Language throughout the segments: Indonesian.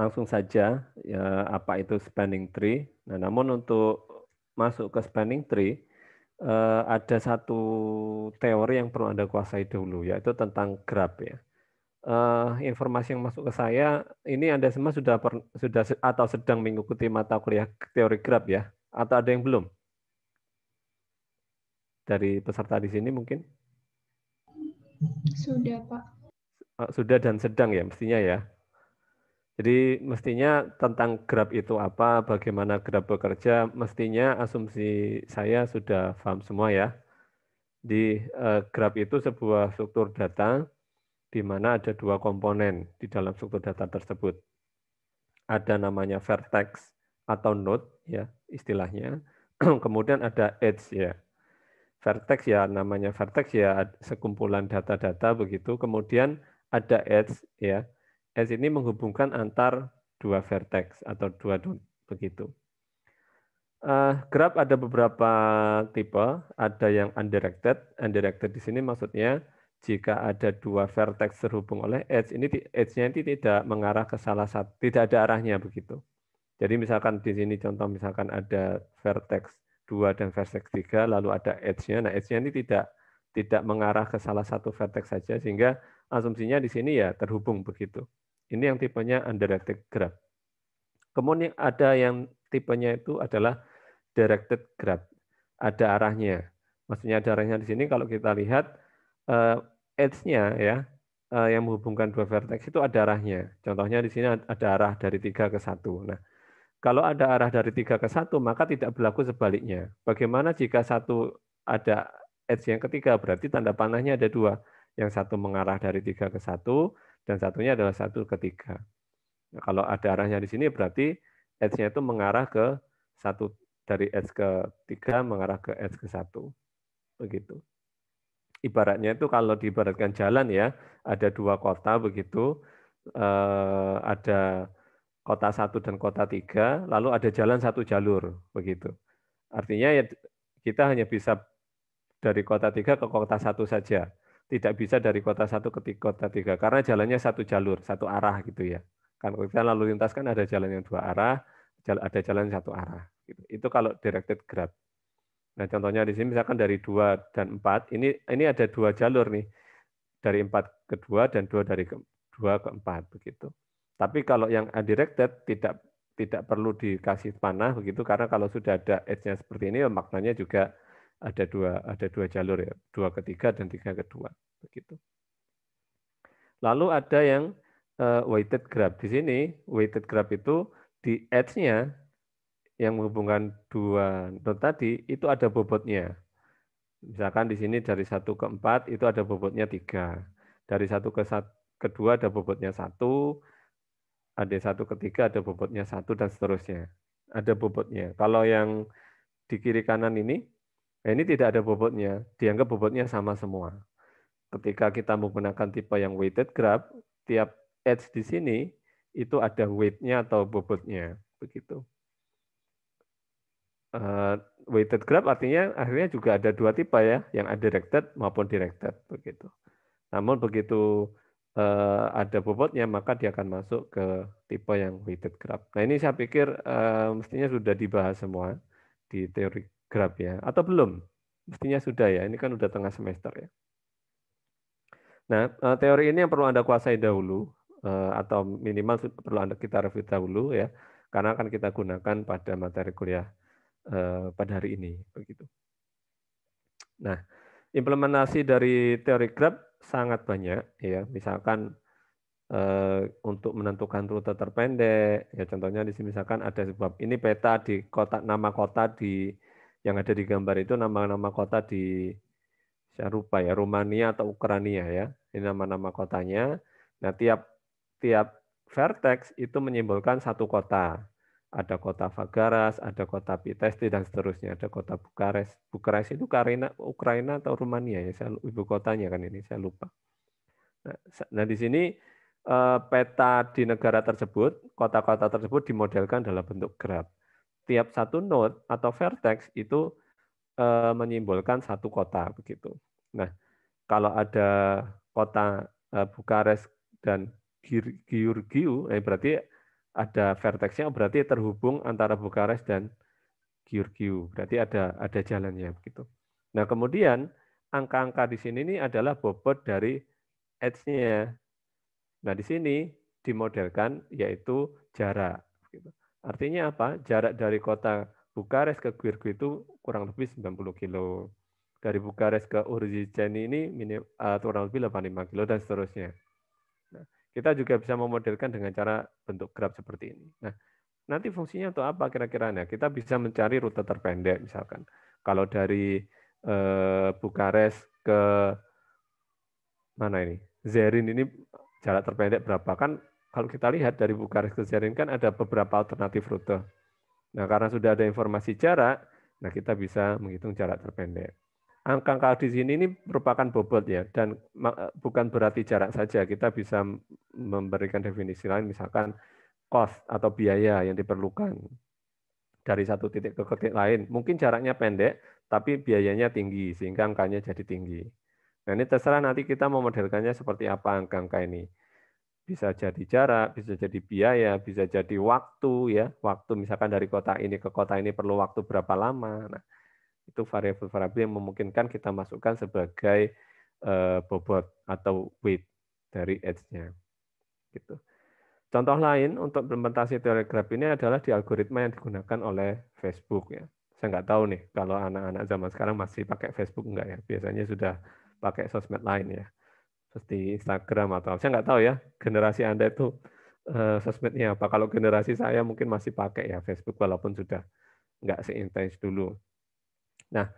langsung saja ya, apa itu spanning tree. Nah, namun untuk masuk ke spanning tree eh, ada satu teori yang perlu Anda kuasai dulu yaitu tentang grab ya. Eh, informasi yang masuk ke saya ini Anda semua sudah per, sudah atau sedang mengikuti mata kuliah teori grab ya atau ada yang belum? Dari peserta di sini mungkin? Sudah, Pak. Eh, sudah dan sedang ya mestinya ya. Jadi mestinya tentang Grab itu apa, bagaimana Grab bekerja, mestinya asumsi saya sudah paham semua ya. Di eh, Grab itu sebuah struktur data di mana ada dua komponen di dalam struktur data tersebut. Ada namanya vertex atau node ya istilahnya. Kemudian ada edge ya. Vertex ya namanya vertex ya sekumpulan data-data begitu. Kemudian ada edge ya S ini menghubungkan antar dua vertex atau dua dot begitu. Uh, eh, grab ada beberapa tipe, ada yang undirected. Undirected di sini maksudnya jika ada dua vertex terhubung oleh edge, ini edge-nya ini tidak mengarah ke salah satu, tidak ada arahnya begitu. Jadi misalkan di sini contoh misalkan ada vertex 2 dan vertex 3 lalu ada edge-nya. Nah, edge-nya ini tidak tidak mengarah ke salah satu vertex saja sehingga asumsinya di sini ya terhubung begitu. Ini yang tipenya undirected graph. Kemudian ada yang tipenya itu adalah directed graph. Ada arahnya. Maksudnya ada arahnya di sini kalau kita lihat eh, edge-nya ya eh, yang menghubungkan dua vertex itu ada arahnya. Contohnya di sini ada arah dari tiga ke satu. Nah, kalau ada arah dari tiga ke satu maka tidak berlaku sebaliknya. Bagaimana jika satu ada edge yang ketiga berarti tanda panahnya ada dua. Yang satu mengarah dari tiga ke satu dan satunya adalah satu ketiga. Nah, kalau ada arahnya di sini berarti edge-nya itu mengarah ke satu dari edge ke tiga mengarah ke edge ke satu, begitu. Ibaratnya itu kalau diibaratkan jalan ya, ada dua kota begitu, eh, ada kota satu dan kota tiga, lalu ada jalan satu jalur, begitu. Artinya ya kita hanya bisa dari kota tiga ke kota satu saja tidak bisa dari kota satu ke kota tiga karena jalannya satu jalur, satu arah gitu ya. Kan kalau kita lalu lintas kan ada jalan yang dua arah, ada jalan satu arah. Gitu. Itu kalau directed grab. Nah, contohnya di sini misalkan dari dua dan empat, ini ini ada dua jalur nih. Dari empat ke dua dan dua dari ke, dua ke empat begitu. Tapi kalau yang undirected tidak tidak perlu dikasih panah begitu karena kalau sudah ada edge-nya seperti ini maknanya juga ada dua ada dua jalur ya dua ketiga dan tiga kedua begitu lalu ada yang uh, weighted graph di sini weighted graph itu di edge-nya yang menghubungkan dua node tadi itu ada bobotnya misalkan di sini dari satu ke empat itu ada bobotnya tiga dari satu ke satu kedua ada bobotnya satu ada satu ketiga ada bobotnya satu dan seterusnya ada bobotnya kalau yang di kiri kanan ini Nah, ini tidak ada bobotnya, dianggap bobotnya sama semua. Ketika kita menggunakan tipe yang weighted graph, tiap edge di sini itu ada weight-nya atau bobotnya, begitu. Uh, weighted graph artinya akhirnya juga ada dua tipe ya, yang undirected maupun directed, begitu. Namun begitu uh, ada bobotnya maka dia akan masuk ke tipe yang weighted graph. Nah ini saya pikir uh, mestinya sudah dibahas semua di teori Grab ya, atau belum? Mestinya sudah ya, ini kan udah tengah semester ya. Nah, eh, teori ini yang perlu Anda kuasai dahulu, eh, atau minimal perlu Anda kita review dahulu ya, karena akan kita gunakan pada materi kuliah eh, pada hari ini. begitu. Nah, implementasi dari teori Grab sangat banyak ya, misalkan untuk menentukan rute terpendek. Ya contohnya di sini misalkan ada sebab ini peta di kota nama kota di yang ada di gambar itu nama-nama kota di saya rupa ya Rumania atau Ukrania ya ini nama-nama kotanya nah tiap tiap vertex itu menyimbolkan satu kota ada kota Vagaras ada kota Pitesti dan seterusnya ada kota Bukares Bukares itu Karina Ukraina atau Rumania ya saya, ibu kotanya kan ini saya lupa nah, nah di sini eh, peta di negara tersebut kota-kota tersebut dimodelkan dalam bentuk graf setiap satu node atau vertex itu e, menyimbolkan satu kota begitu. Nah, kalau ada kota e, Bukares dan Giurgiu, eh, berarti ada vertexnya, berarti terhubung antara Bukares dan Giurgiu. Berarti ada ada jalannya begitu. Nah, kemudian angka-angka di sini ini adalah bobot dari edge-nya. Nah, di sini dimodelkan yaitu jarak. Gitu. Artinya apa? Jarak dari kota Bukares ke Gwirgu itu kurang lebih 90 kilo. Dari Bukares ke Urzijen ini minim, uh, kurang lebih 85 kilo dan seterusnya. Nah, kita juga bisa memodelkan dengan cara bentuk graf seperti ini. Nah, nanti fungsinya untuk apa kira-kira? Nah, kita bisa mencari rute terpendek misalkan. Kalau dari eh, Bukares ke mana ini? Zerin ini jarak terpendek berapa kan kalau kita lihat dari Bukares ke Jaring kan ada beberapa alternatif rute. Nah, karena sudah ada informasi jarak, nah kita bisa menghitung jarak terpendek. Angka-angka di sini ini merupakan bobot ya, dan e, bukan berarti jarak saja. Kita bisa memberikan definisi lain, misalkan cost atau biaya yang diperlukan dari satu titik ke titik lain. Mungkin jaraknya pendek, tapi biayanya tinggi, sehingga angkanya jadi tinggi. Nah ini terserah nanti kita memodelkannya seperti apa angka-angka ini bisa jadi jarak, bisa jadi biaya, bisa jadi waktu ya. Waktu misalkan dari kota ini ke kota ini perlu waktu berapa lama. Nah, itu variabel-variabel yang memungkinkan kita masukkan sebagai eh, bobot atau weight dari edge-nya. Gitu. Contoh lain untuk implementasi teori graf ini adalah di algoritma yang digunakan oleh Facebook ya. Saya nggak tahu nih kalau anak-anak zaman sekarang masih pakai Facebook enggak ya. Biasanya sudah pakai sosmed lain ya pasti Instagram atau saya nggak tahu ya generasi anda itu uh, sosmednya apa kalau generasi saya mungkin masih pakai ya Facebook walaupun sudah nggak seintens dulu nah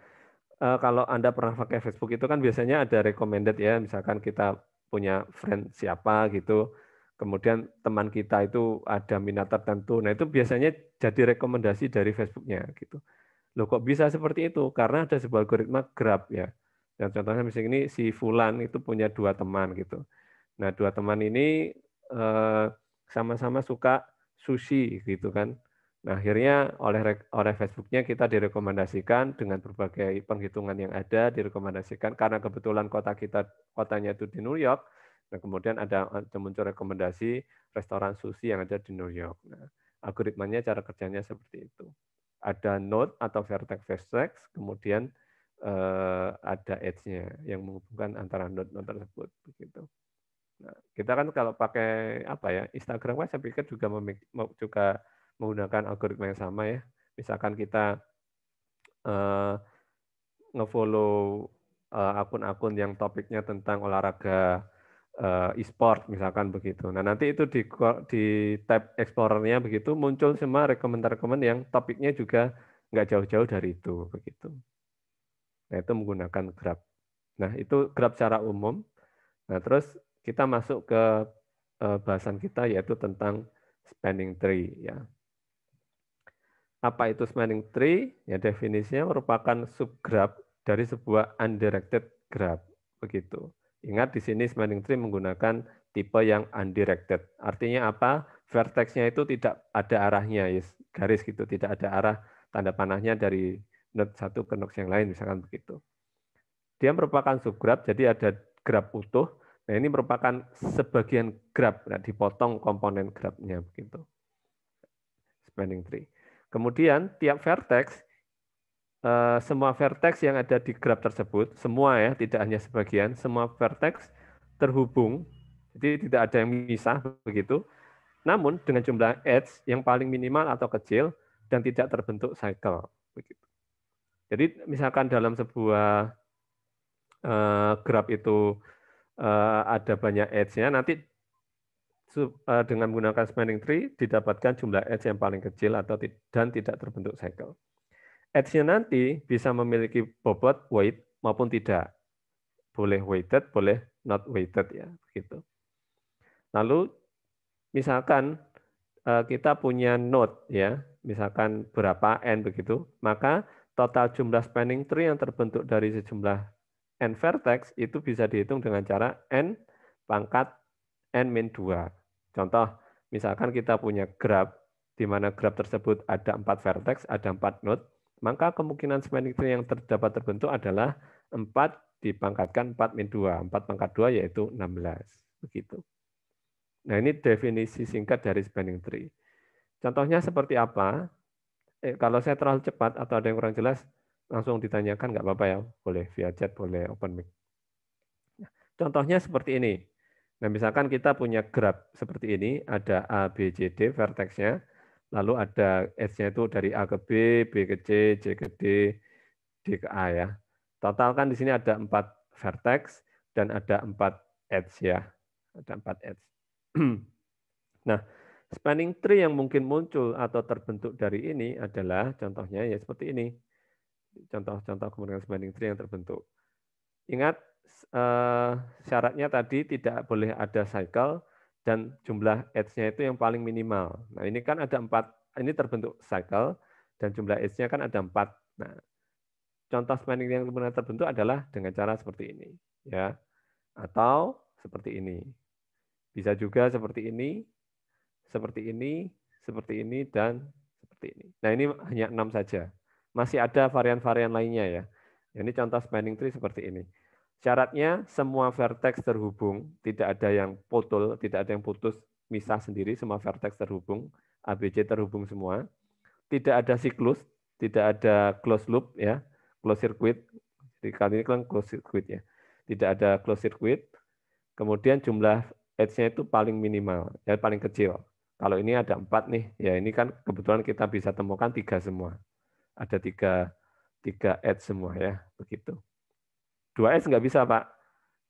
uh, kalau anda pernah pakai Facebook itu kan biasanya ada recommended ya misalkan kita punya friend siapa gitu kemudian teman kita itu ada minat tertentu nah itu biasanya jadi rekomendasi dari Facebooknya gitu Lo kok bisa seperti itu karena ada sebuah algoritma Grab ya dan ya, contohnya misalnya ini si Fulan itu punya dua teman gitu. Nah dua teman ini eh, sama-sama suka sushi gitu kan. Nah akhirnya oleh oleh Facebooknya kita direkomendasikan dengan berbagai penghitungan yang ada direkomendasikan karena kebetulan kota kita kotanya itu di New York. Nah, kemudian ada, ada muncul rekomendasi restoran sushi yang ada di New York. Nah, algoritmanya cara kerjanya seperti itu. Ada node atau vertex vertex, kemudian uh, ada edge-nya yang menghubungkan antara node-node tersebut begitu. Nah, kita kan kalau pakai apa ya Instagram kan saya pikir juga juga menggunakan algoritma yang sama ya. Misalkan kita uh, ngefollow akun eh, akun-akun yang topiknya tentang olahraga uh, e-sport misalkan begitu. Nah nanti itu di di tab explorernya begitu muncul semua rekomendasi rekomendasi yang topiknya juga nggak jauh-jauh dari itu begitu. Nah, itu menggunakan Grab. Nah, itu Grab secara umum. Nah, terus kita masuk ke eh, bahasan kita yaitu tentang spanning tree ya. Apa itu spanning tree? Ya definisinya merupakan subgrab dari sebuah undirected graph begitu. Ingat di sini spanning tree menggunakan tipe yang undirected. Artinya apa? Vertexnya itu tidak ada arahnya, garis gitu, tidak ada arah tanda panahnya dari node satu ke node yang lain, misalkan begitu. Dia merupakan subgrab, jadi ada grab utuh. Nah ini merupakan sebagian grab, nah, dipotong komponen grabnya begitu. Spanning tree. Kemudian tiap vertex, eh, semua vertex yang ada di grab tersebut, semua ya, tidak hanya sebagian, semua vertex terhubung, jadi tidak ada yang misah begitu. Namun dengan jumlah edge yang paling minimal atau kecil dan tidak terbentuk cycle. Begitu. Jadi misalkan dalam sebuah uh, itu uh, ada banyak edge-nya, nanti sub, uh, dengan menggunakan spanning tree didapatkan jumlah edge yang paling kecil atau dan tidak terbentuk cycle. Edge-nya nanti bisa memiliki bobot weight maupun tidak. Boleh weighted, boleh not weighted ya, begitu. Lalu misalkan kita punya node ya, misalkan berapa n begitu, maka total jumlah spanning tree yang terbentuk dari sejumlah n vertex itu bisa dihitung dengan cara n pangkat n min 2. Contoh, misalkan kita punya graph di mana graph tersebut ada 4 vertex, ada 4 node, maka kemungkinan spanning tree yang terdapat terbentuk adalah 4 dipangkatkan 4 min 2. 4 pangkat 2 yaitu 16. Begitu. Nah ini definisi singkat dari spanning tree. Contohnya seperti apa? eh, kalau saya terlalu cepat atau ada yang kurang jelas, langsung ditanyakan nggak apa-apa ya, boleh via chat, boleh open mic. Nah, contohnya seperti ini. Nah, misalkan kita punya grab seperti ini, ada A, B, C, D, vertexnya, lalu ada edge-nya itu dari A ke B, B ke C, C ke D, D ke A ya. Total kan di sini ada empat vertex dan ada empat edge ya. Ada empat edge. nah, Spanning tree yang mungkin muncul atau terbentuk dari ini adalah contohnya ya seperti ini. Contoh-contoh kemudian spanning tree yang terbentuk. Ingat eh, syaratnya tadi tidak boleh ada cycle dan jumlah edge-nya itu yang paling minimal. Nah ini kan ada empat, ini terbentuk cycle dan jumlah edge-nya kan ada empat. Nah contoh spanning yang kemudian terbentuk adalah dengan cara seperti ini, ya, atau seperti ini. Bisa juga seperti ini, seperti ini, seperti ini, dan seperti ini. Nah ini hanya enam saja. Masih ada varian-varian lainnya ya. Ini contoh spanning tree seperti ini. Syaratnya semua vertex terhubung, tidak ada yang putul, tidak ada yang putus, misah sendiri, semua vertex terhubung, ABC terhubung semua. Tidak ada siklus, tidak ada close loop ya, close circuit. Jadi kali ini kan close circuit ya. Tidak ada close circuit. Kemudian jumlah edge-nya itu paling minimal, ya paling kecil. Kalau ini ada empat nih, ya ini kan kebetulan kita bisa temukan tiga semua. Ada tiga, tiga ad semua ya, begitu. Dua s nggak bisa, Pak.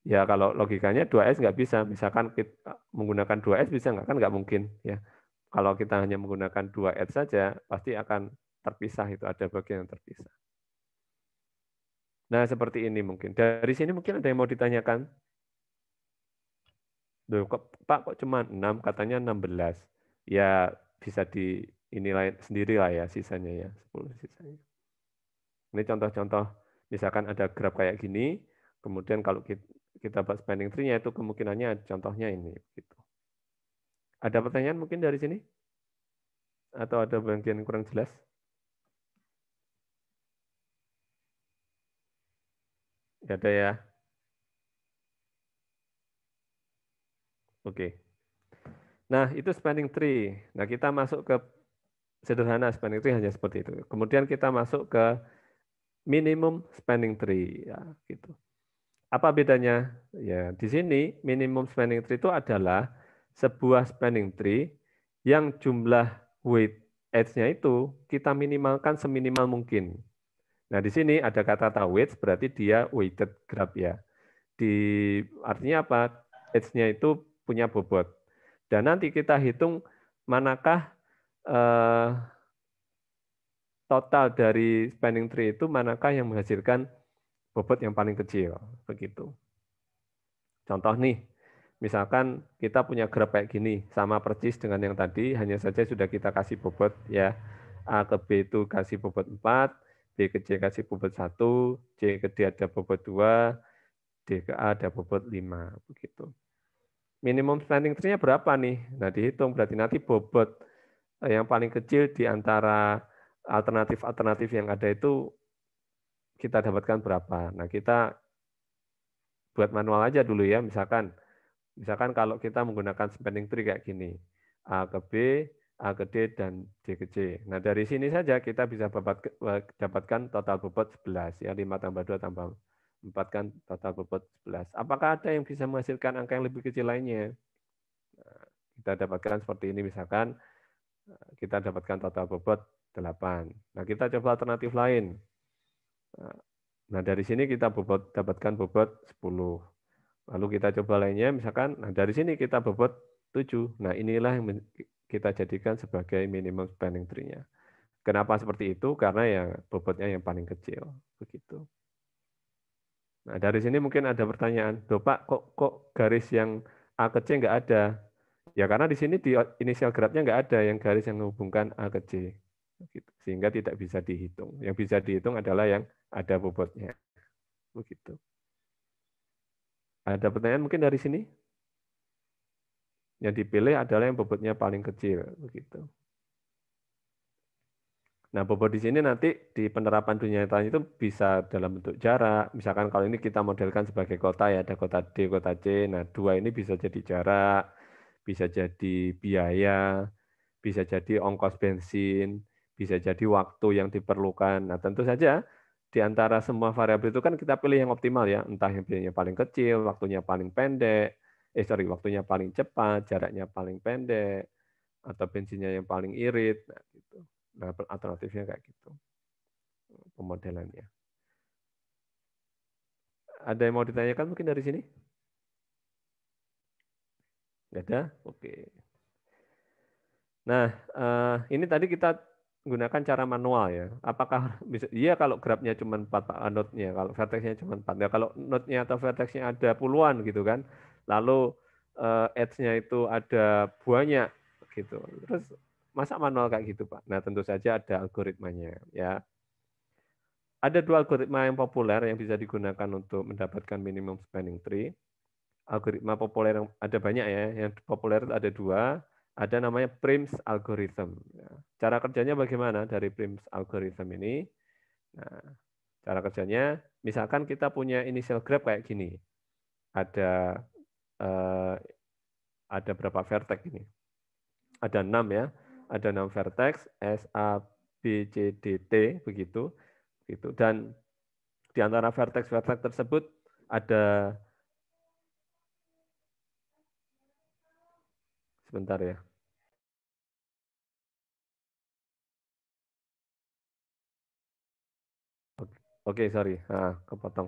Ya kalau logikanya dua s nggak bisa. Misalkan kita eh, menggunakan dua s bisa nggak? Kan nggak mungkin. ya. Kalau kita hanya menggunakan dua s saja, pasti akan terpisah itu ada bagian yang terpisah. Nah, seperti ini mungkin. Dari sini mungkin ada yang mau ditanyakan. Duh, kok, Pak kok cuma 6? Katanya 16 ya bisa di inilah sendiri lah ya sisanya ya 10 sisanya. Ini contoh-contoh misalkan ada grab kayak gini, kemudian kalau kita, kita buat spending tree-nya itu kemungkinannya contohnya ini gitu. Ada pertanyaan mungkin dari sini? Atau ada bagian kurang jelas? Gak ada ya? Oke. Okay. Nah, itu spanning tree. Nah, kita masuk ke sederhana spanning tree hanya seperti itu. Kemudian kita masuk ke minimum spanning tree ya, gitu. Apa bedanya? Ya, di sini minimum spanning tree itu adalah sebuah spanning tree yang jumlah weight edge-nya itu kita minimalkan seminimal mungkin. Nah, di sini ada kata-kata weight berarti dia weighted graph ya. Di artinya apa? Edge-nya itu punya bobot dan nanti kita hitung manakah eh, total dari spending tree itu manakah yang menghasilkan bobot yang paling kecil. Begitu. Contoh nih, misalkan kita punya grab kayak gini, sama persis dengan yang tadi, hanya saja sudah kita kasih bobot ya. A ke B itu kasih bobot 4, B ke C kasih bobot 1, C ke D ada bobot 2, D ke A ada bobot 5. Begitu minimum standing tree-nya berapa nih? Nah, dihitung berarti nanti bobot eh, yang paling kecil di antara alternatif-alternatif yang ada itu kita dapatkan berapa. Nah, kita buat manual aja dulu ya, misalkan misalkan kalau kita menggunakan spending tree kayak gini. A ke B, A ke D dan C ke C. Nah, dari sini saja kita bisa eh, dapatkan total bobot 11 ya, 5 tambah 2 tambah 4 kan total bobot 11. Apakah ada yang bisa menghasilkan angka yang lebih kecil lainnya? Nah, kita dapatkan seperti ini misalkan eh, kita dapatkan total bobot 8. Nah, kita coba alternatif lain. Eh, nah, dari sini kita bobot dapatkan bobot 10. Lalu kita coba lainnya misalkan nah dari sini kita bobot 7. Nah, inilah yang kita jadikan sebagai minimum spending tree-nya. Kenapa seperti itu? Karena ya bobotnya yang paling kecil, begitu. Nah, dari sini mungkin ada pertanyaan, tuh Pak, kok kok garis yang A ke C nggak ada?" Ya karena di sini di inisial grafnya nggak ada yang garis yang menghubungkan A ke C. Gitu. Sehingga tidak bisa dihitung. Yang bisa dihitung adalah yang ada bobotnya. Begitu. Ada pertanyaan mungkin dari sini? Yang dipilih adalah yang bobotnya paling kecil, begitu. Nah, bobot di sini nanti di penerapan dunia nyata itu bisa dalam bentuk jarak. Misalkan kalau ini kita modelkan sebagai kota ya, ada kota D, kota C. Nah, dua ini bisa jadi jarak, bisa jadi biaya, bisa jadi ongkos bensin, bisa jadi waktu yang diperlukan. Nah, tentu saja di antara semua variabel itu kan kita pilih yang optimal ya, entah yang biayanya paling kecil, waktunya paling pendek, eh sorry, waktunya paling cepat, jaraknya paling pendek, atau bensinnya yang paling irit. Nah, gitu. Nah, alternatifnya kayak gitu pemodelannya. Ada yang mau ditanyakan mungkin dari sini? Nggak ada? Oke. Nah, eh, ini tadi kita gunakan cara manual ya. Apakah bisa? Iya kalau grabnya cuma 4 node-nya, kalau vertexnya cuma 4. Ya kalau node-nya atau vertexnya ada puluhan gitu kan. Lalu eh, edge-nya itu ada banyak gitu. Terus Masa manual kayak gitu, Pak? Nah, tentu saja ada algoritmanya, ya. Ada dua algoritma yang populer yang bisa digunakan untuk mendapatkan minimum spending tree. Algoritma populer yang ada banyak ya, yang populer ada dua. Ada namanya Prim's algorithm. Ya. Cara kerjanya bagaimana dari Prim's algorithm ini? Nah, cara kerjanya, misalkan kita punya initial grab kayak gini. Ada eh, ada berapa vertex ini? Ada enam ya ada enam vertex S A B C D T begitu gitu dan di antara vertex-vertex tersebut ada sebentar ya Oke, sorry, nah, kepotong.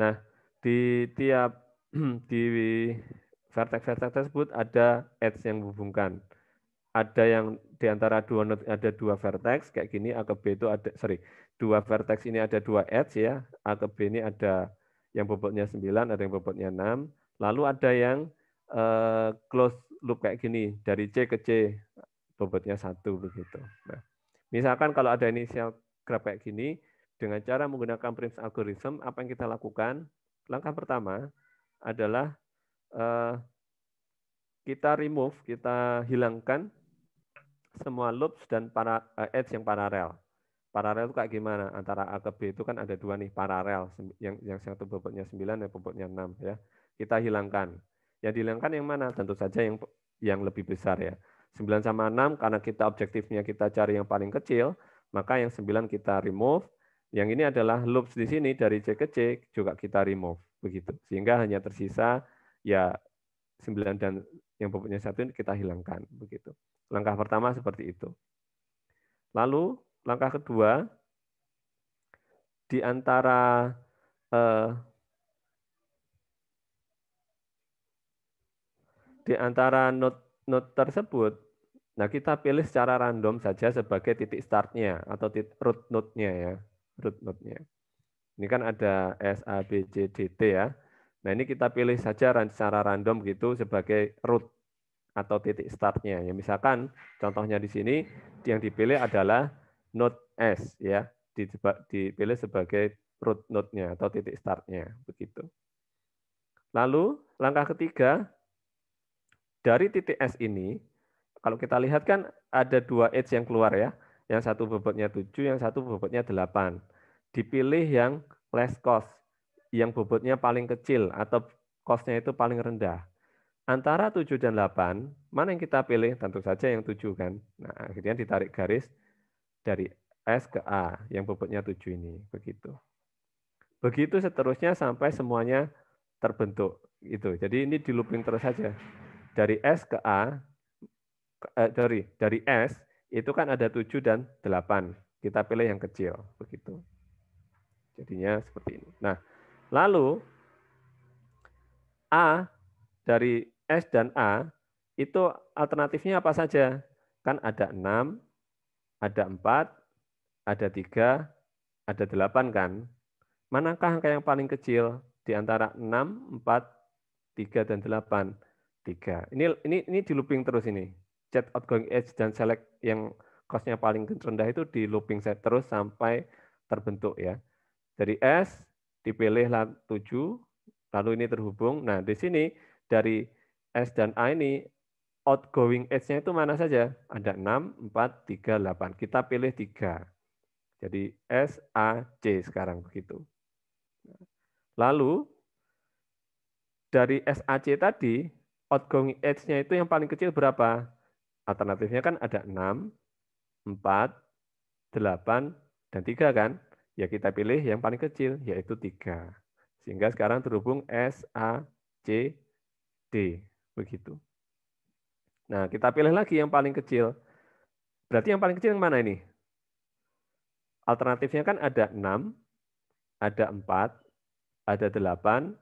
Nah, di tiap di vertex-vertex tersebut ada edge yang menghubungkan ada yang di antara dua node ada dua vertex kayak gini A ke B itu ada sorry dua vertex ini ada dua edge ya A ke B ini ada yang bobotnya 9 ada yang bobotnya 6 lalu ada yang uh, eh, close loop kayak gini dari C ke C bobotnya satu begitu nah misalkan kalau ada inisial kerap kayak gini dengan cara menggunakan prims algorithm apa yang kita lakukan langkah pertama adalah uh, kita remove, kita hilangkan semua loops dan para uh, edge yang paralel. Paralel itu kayak gimana? Antara A ke B itu kan ada dua nih paralel, yang yang satu bobotnya 9 dan bobotnya 6 ya. Kita hilangkan. Yang dihilangkan yang mana? Tentu saja yang yang lebih besar ya. 9 sama 6 karena kita objektifnya kita cari yang paling kecil, maka yang 9 kita remove. Yang ini adalah loops di sini dari C ke C juga kita remove begitu. Sehingga hanya tersisa ya 9 dan yang bobotnya satu kita hilangkan begitu. Langkah pertama seperti itu. Lalu langkah kedua, di antara eh, di antara note note tersebut, nah kita pilih secara random saja sebagai titik startnya atau titik root note-nya ya, root note-nya. Ini kan ada S A B C D T ya. Nah ini kita pilih saja secara random gitu sebagai root atau titik startnya. Ya, misalkan contohnya di sini yang dipilih adalah node S ya, dipilih sebagai root node-nya atau titik startnya begitu. Lalu langkah ketiga dari titik S ini kalau kita lihat kan ada dua edge yang keluar ya. Yang satu bobotnya 7, yang satu bobotnya 8. Dipilih yang less cost, yang bobotnya paling kecil atau cost-nya itu paling rendah antara 7 dan 8, mana yang kita pilih? Tentu saja yang 7 kan. Nah, akhirnya ditarik garis dari S ke A yang bobotnya 7 ini, begitu. Begitu seterusnya sampai semuanya terbentuk itu. Jadi ini di looping terus saja. Dari S ke A eh, dari dari S itu kan ada 7 dan 8. Kita pilih yang kecil, begitu. Jadinya seperti ini. Nah, lalu A dari S dan A itu alternatifnya apa saja? Kan ada 6, ada 4, ada 3, ada 8 kan? Manakah angka yang paling kecil di antara 6, 4, 3 dan 8? 3. Ini ini ini di looping terus ini. Chat outgoing edge dan select yang cost-nya paling rendah itu di looping set terus sampai terbentuk ya. Dari S dipilih 7, lalu ini terhubung. Nah, di sini dari S dan A ini outgoing edge-nya itu mana saja? Ada 6, 4, 3, 8. Kita pilih 3. Jadi S, A, C sekarang begitu. Lalu dari S, A, C tadi, outgoing edge-nya itu yang paling kecil berapa? Alternatifnya kan ada 6, 4, 8, dan 3 kan? Ya kita pilih yang paling kecil, yaitu 3. Sehingga sekarang terhubung S, A, C, D. Begitu. Nah, kita pilih lagi yang paling kecil. Berarti yang paling kecil yang mana ini? Alternatifnya kan ada 6, ada 4, ada 8,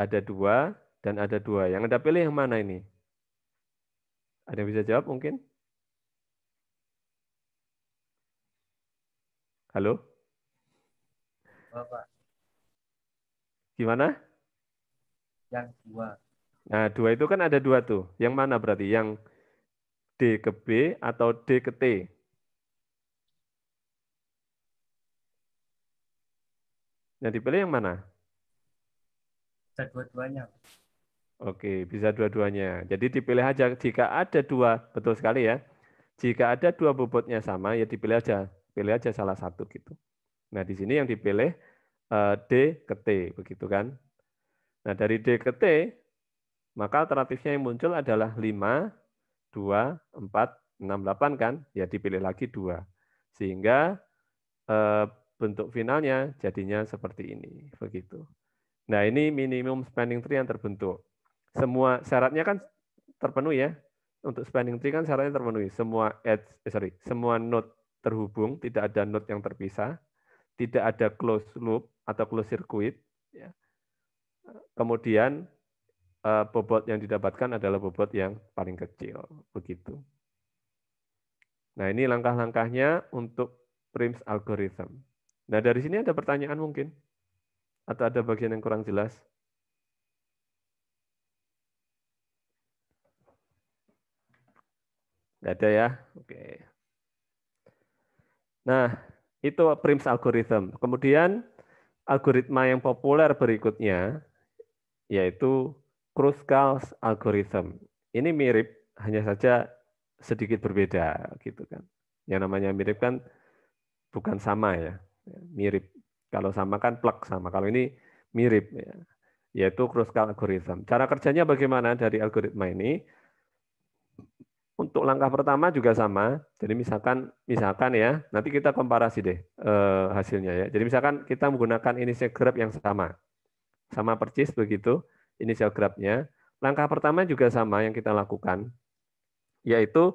ada 2, dan ada 2. Yang Anda pilih yang mana ini? Ada yang bisa jawab mungkin? Halo? Bapak. Gimana? Yang 2. Nah, dua itu kan ada dua tuh. Yang mana berarti? Yang D ke B atau D ke T? Yang dipilih yang mana? Bisa dua-duanya. Oke, bisa dua-duanya. Jadi dipilih aja jika ada dua, betul sekali ya. Jika ada dua bobotnya sama, ya dipilih aja, pilih aja salah satu gitu. Nah, di sini yang dipilih eh, D ke T, begitu kan? Nah, dari D ke T, maka alternatifnya yang muncul adalah 5, 2, 4, 6, 8 kan? Ya dipilih lagi 2. Sehingga eh, bentuk finalnya jadinya seperti ini. Begitu. Nah ini minimum spanning tree yang terbentuk. Semua syaratnya kan terpenuhi ya. Untuk spanning tree kan syaratnya terpenuhi. Semua edge, eh, sorry, semua node terhubung, tidak ada node yang terpisah, tidak ada close loop atau close circuit. Ya. Kemudian Eh, bobot yang didapatkan adalah bobot yang paling kecil. Begitu. Nah, ini langkah-langkahnya untuk prims algorithm. Nah, dari sini ada pertanyaan mungkin? Atau ada bagian yang kurang jelas? Nggak ada ya? Oke. Nah, itu prims algorithm. Kemudian algoritma yang populer berikutnya yaitu Kruskal's algorithm. Ini mirip, hanya saja sedikit berbeda gitu kan. Yang namanya mirip kan bukan sama ya, mirip. Kalau sama kan plek sama, kalau ini mirip ya. Yaitu Kruskal algorithm. Cara kerjanya bagaimana dari algoritma ini? Untuk langkah pertama juga sama. Jadi misalkan misalkan ya, nanti kita komparasi deh eh, hasilnya ya. Jadi misalkan kita menggunakan ini grab yang sama. Sama persis begitu inisial grabnya. Langkah pertama juga sama yang kita lakukan, yaitu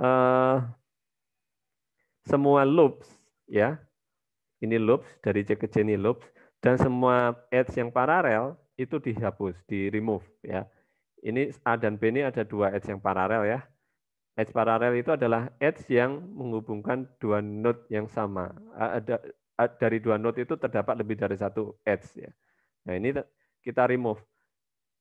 eh, semua loops, ya, ini loops dari C ke C ini loops, dan semua edge yang paralel itu dihapus, di remove, ya. Ini A dan B ini ada dua edge yang paralel ya. Edge paralel itu adalah edge yang menghubungkan dua node yang sama. Ada dari dua node itu terdapat lebih dari satu edge ya. Nah ini kita remove.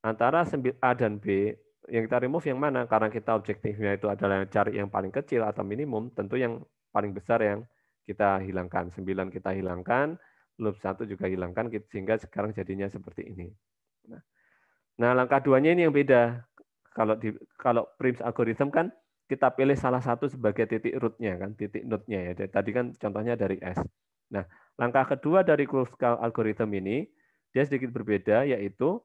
Antara A dan B, yang kita remove yang mana? Karena kita objektifnya itu adalah cari yang paling kecil atau minimum, tentu yang paling besar yang kita hilangkan. 9 kita hilangkan, loop 1 juga hilangkan, sehingga sekarang jadinya seperti ini. Nah, nah langkah duanya ini yang beda. Kalau di kalau prims algorithm kan kita pilih salah satu sebagai titik rootnya kan, titik rootnya ya. ya. Tadi kan contohnya dari S. Nah, langkah kedua dari Kruskal algorithm ini, dia sedikit berbeda, yaitu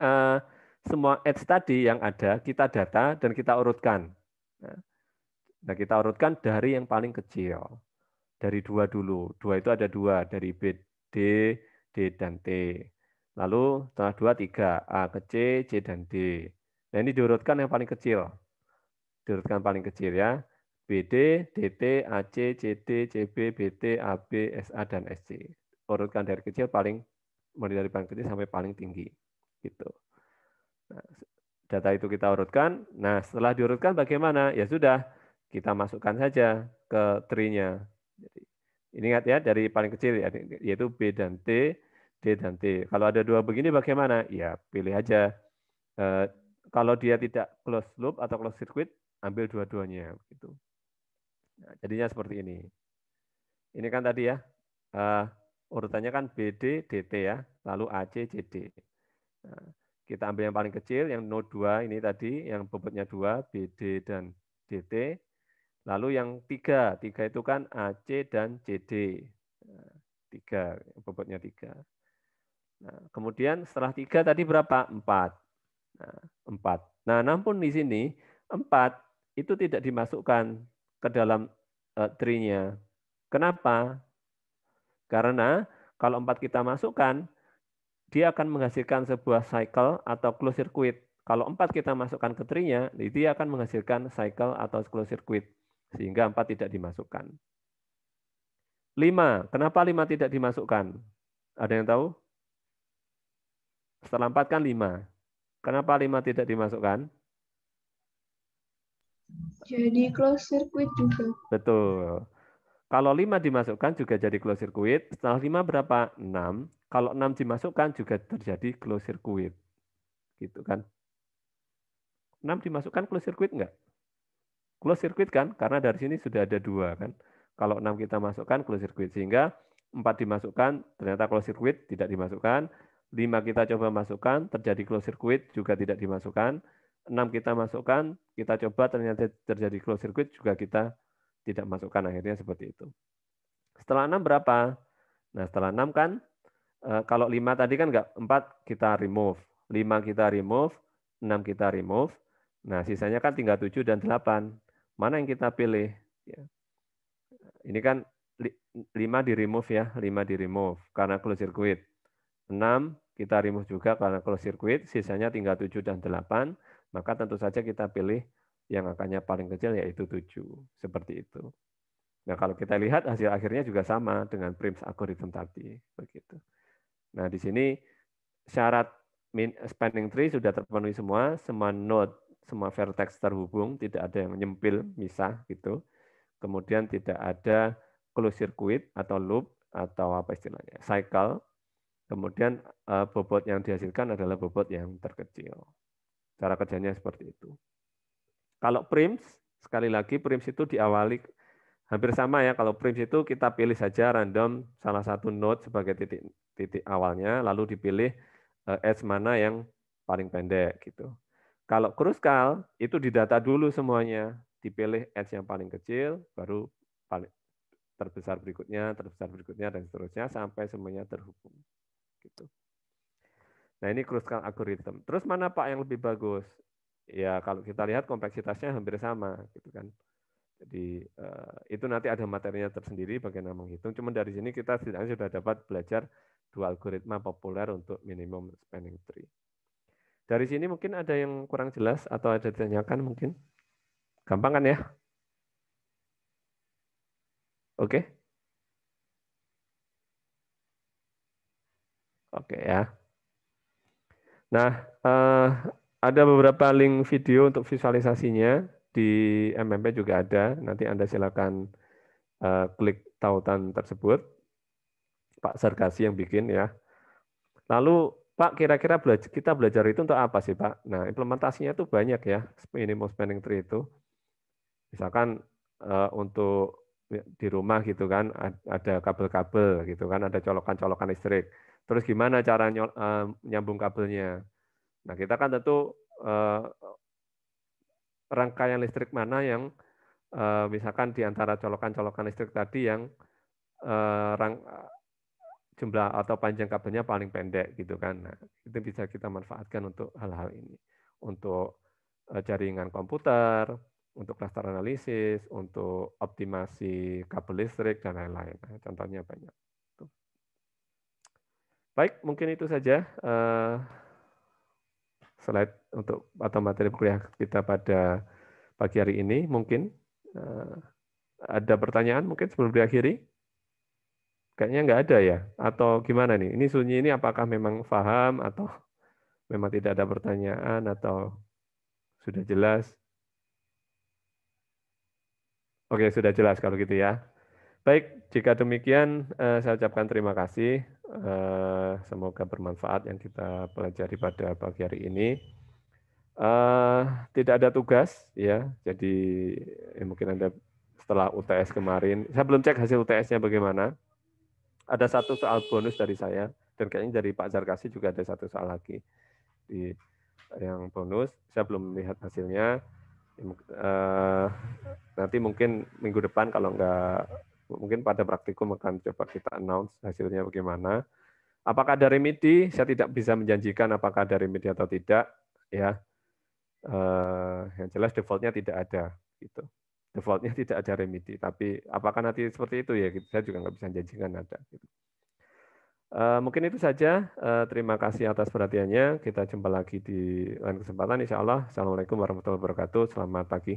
uh, semua edge tadi yang ada kita data dan kita urutkan. Nah, kita urutkan dari yang paling kecil. Dari dua dulu. Dua itu ada dua. Dari B, D, D, dan T. Lalu setelah dua, tiga. A ke C, C, dan D. Nah, ini diurutkan yang paling kecil. Diurutkan paling kecil ya. BD, DT, AC, CD, CB, BT, AB, A dan SC. Urutkan dari kecil paling mulai dari paling kecil sampai paling tinggi gitu. Nah, data itu kita urutkan. Nah, setelah diurutkan bagaimana? Ya sudah, kita masukkan saja ke trinya. Jadi, ingat ya dari paling kecil ya, yaitu B dan T, D dan T. Kalau ada dua begini bagaimana? Ya pilih aja. E, kalau dia tidak close loop atau close circuit, ambil dua-duanya. Gitu. Nah, jadinya seperti ini. Ini kan tadi ya, eh, urutannya kan BD, DT ya, lalu AC, CD. Nah, kita ambil yang paling kecil, yang node 2 ini tadi, yang bobotnya 2, BD dan DT. Lalu yang 3, 3 itu kan AC dan CD. 3, nah, bobotnya 3. Nah, kemudian setelah 3 tadi berapa? 4. Nah, 4. Nah, namun di sini 4 itu tidak dimasukkan ke dalam uh, e, trinya. Kenapa? Karena kalau 4 kita masukkan, dia akan menghasilkan sebuah cycle atau close circuit. Kalau empat kita masukkan ke trinya, dia akan menghasilkan cycle atau close circuit, sehingga empat tidak dimasukkan. Lima, kenapa lima tidak dimasukkan? Ada yang tahu? Setelah empat kan lima. Kenapa lima tidak dimasukkan? Jadi close circuit juga. Betul. Kalau 5 dimasukkan juga jadi closed circuit. Setelah 5 berapa? 6. Kalau 6 dimasukkan juga terjadi closed circuit. Gitu kan. 6 dimasukkan closed circuit enggak? Closed circuit kan? Karena dari sini sudah ada dua kan. Kalau 6 kita masukkan closed circuit. Sehingga 4 dimasukkan ternyata closed circuit tidak dimasukkan. 5 kita coba masukkan, terjadi closed circuit juga tidak dimasukkan. 6 kita masukkan, kita coba ternyata terjadi closed circuit juga kita tidak masukkan akhirnya seperti itu. Setelah enam berapa? Nah, setelah enam kan eh, kalau lima tadi kan enggak empat kita remove, lima kita remove, enam kita remove. Nah, sisanya kan tinggal tujuh dan delapan. Mana yang kita pilih? Ya. Ini kan lima di remove ya, lima di remove karena close circuit. Enam kita remove juga karena close circuit, sisanya tinggal tujuh dan delapan. maka tentu saja kita pilih yang angkanya paling kecil yaitu 7. Seperti itu. Nah, kalau kita lihat hasil akhirnya juga sama dengan prims algorithm tadi, begitu. Nah, di sini syarat spanning tree sudah terpenuhi semua, semua node, semua vertex terhubung, tidak ada yang menyempil, misah gitu. Kemudian tidak ada close circuit atau loop atau apa istilahnya, cycle. Kemudian eh, bobot yang dihasilkan adalah bobot yang terkecil. Cara kerjanya seperti itu. Kalau prims, sekali lagi prims itu diawali hampir sama ya. Kalau prims itu kita pilih saja random salah satu node sebagai titik titik awalnya, lalu dipilih eh, edge mana yang paling pendek gitu. Kalau kruskal itu didata dulu semuanya, dipilih edge yang paling kecil, baru paling terbesar berikutnya, terbesar berikutnya dan seterusnya sampai semuanya terhubung. Gitu. Nah ini kruskal algorithm. Terus mana pak yang lebih bagus? ya kalau kita lihat kompleksitasnya hampir sama gitu kan. Jadi eh, itu nanti ada materinya tersendiri bagaimana menghitung. Cuman dari sini kita setidaknya sudah dapat belajar dua algoritma populer untuk minimum spanning tree. Dari sini mungkin ada yang kurang jelas atau ada ditanyakan mungkin. Gampang kan ya? Oke. Oke ya. Nah, eh, ada beberapa link video untuk visualisasinya di MMP juga ada. Nanti Anda silakan uh, klik tautan tersebut. Pak Sargasi yang bikin ya. Lalu Pak, kira-kira belajar, kita belajar itu untuk apa sih, Pak? Nah, implementasinya itu banyak ya, minimum spending tree itu. Misalkan uh, untuk di rumah gitu kan, ada kabel-kabel gitu kan, ada colokan-colokan listrik. Terus gimana cara eh, nyambung kabelnya? Nah, kita kan tentu eh, rangkaian listrik mana yang eh, misalkan di antara colokan-colokan listrik tadi yang eh, rang, jumlah atau panjang kabelnya paling pendek gitu kan. Nah, itu bisa kita manfaatkan untuk hal-hal ini. Untuk eh, jaringan komputer, untuk cluster analisis, untuk optimasi kabel listrik dan lain-lain. Nah, contohnya banyak. Baik, mungkin itu saja. Eh, slide untuk atau materi kuliah kita pada pagi hari ini mungkin eh, ada pertanyaan mungkin sebelum diakhiri kayaknya nggak ada ya atau gimana nih ini sunyi ini apakah memang paham atau memang tidak ada pertanyaan atau sudah jelas oke sudah jelas kalau gitu ya Baik, jika demikian eh, saya ucapkan terima kasih. Eh, semoga bermanfaat yang kita pelajari pada pagi hari ini. Eh, tidak ada tugas ya, jadi ya, mungkin anda setelah UTS kemarin, saya belum cek hasil UTS-nya bagaimana. Ada satu soal bonus dari saya dan kayaknya dari Pak Zarkasi juga ada satu soal lagi di yang bonus. Saya belum melihat hasilnya. nanti mungkin minggu depan kalau nggak mungkin pada praktikum akan coba kita announce hasilnya bagaimana. Apakah ada remedi? Saya tidak bisa menjanjikan apakah ada remedi atau tidak. Ya, eh, yang jelas defaultnya tidak ada. Gitu. Defaultnya tidak ada remedi. Tapi apakah nanti seperti itu ya? Gitu. Saya juga nggak bisa menjanjikan ada. Gitu. Eh, mungkin itu saja. Eh, terima kasih atas perhatiannya. Kita jumpa lagi di lain kesempatan. Insya Allah. Assalamualaikum warahmatullahi wabarakatuh. Selamat pagi.